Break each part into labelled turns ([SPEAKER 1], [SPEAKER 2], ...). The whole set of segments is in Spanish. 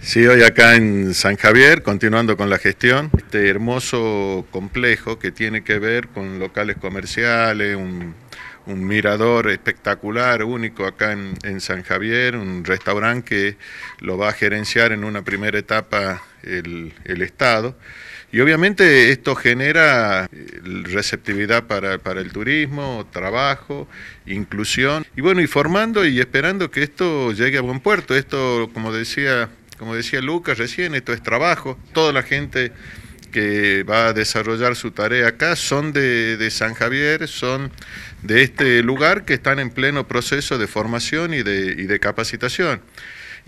[SPEAKER 1] Sí, hoy acá en San Javier, continuando con la gestión, este hermoso complejo que tiene que ver con locales comerciales, un, mirador espectacular, único acá en, San Javier, un restaurante que lo va a gerenciar en una primera etapa el, Estado. Y obviamente esto genera eh, receptividad para, para, el turismo, trabajo, inclusión, y bueno, y formando y esperando que esto llegue a buen puerto. Esto, como decía como decía Lucas recién, esto es trabajo. Toda la gente que va a desarrollar su tarea acá son de, San Javier, son de este lugar que están en pleno proceso de formación y de capacitación.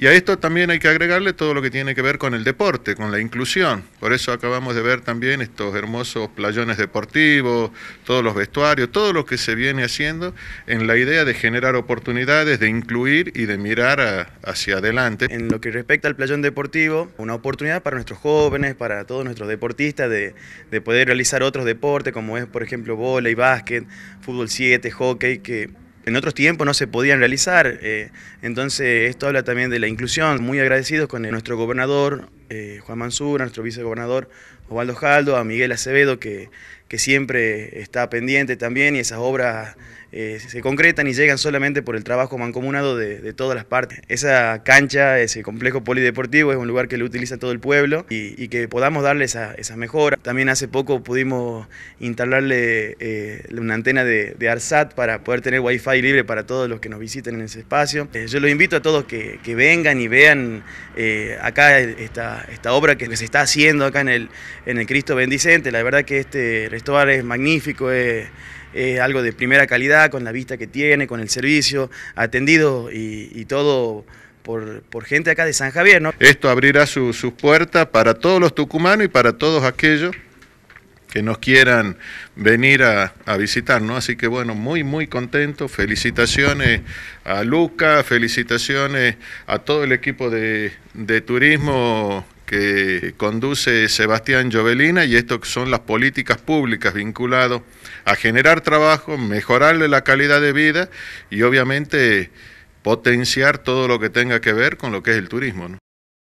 [SPEAKER 1] Y a esto también hay que agregarle todo lo que tiene que ver con el deporte, con la inclusión. Por eso acabamos de ver también estos hermosos playones deportivos, todos los vestuarios, todo lo que se viene haciendo en
[SPEAKER 2] la idea de generar oportunidades, de incluir y de mirar hacia adelante. En lo que respecta al playón deportivo, una oportunidad para nuestros jóvenes, para todos nuestros deportistas de, poder realizar otros deportes como es por ejemplo y básquet, fútbol 7, hockey, que en otros tiempos no se podían realizar. Eh, entonces, esto habla también de la inclusión. Muy agradecidos con nuestro gobernador, eh, Juan Mansur, nuestro vicegobernador Osvaldo Jaldo, a Miguel Acevedo, que, que siempre está pendiente también y esas obras eh, se concretan y llegan solamente por el trabajo mancomunado de, todas las partes. Esa cancha, ese complejo polideportivo es un lugar que lo utiliza todo el pueblo y, que podamos darle esa, mejora. También hace poco pudimos instalarle eh, una antena de, ARSAT para poder tener wifi libre para todos los que nos visiten en ese espacio. Eh, yo los invito a todos que, vengan y vean acá esta, esta obra que se está haciendo acá en el, en el Cristo Bendicente. La verdad que este restaurante es magnífico, es, algo de primera calidad con la vista que tiene, con el servicio atendido y, todo. Por, gente acá de San Javier,
[SPEAKER 1] Esto abrirá sus puertas para todos los tucumanos y para todos aquellos que nos quieran venir a, a no Así que bueno, muy, muy contento. Felicitaciones a Luca, felicitaciones a todo el equipo de, de turismo que conduce Sebastián Jovelina y esto son las políticas públicas vinculadas a generar trabajo, mejorarle la calidad de vida y obviamente potenciar todo lo que tenga que ver con lo que es el turismo.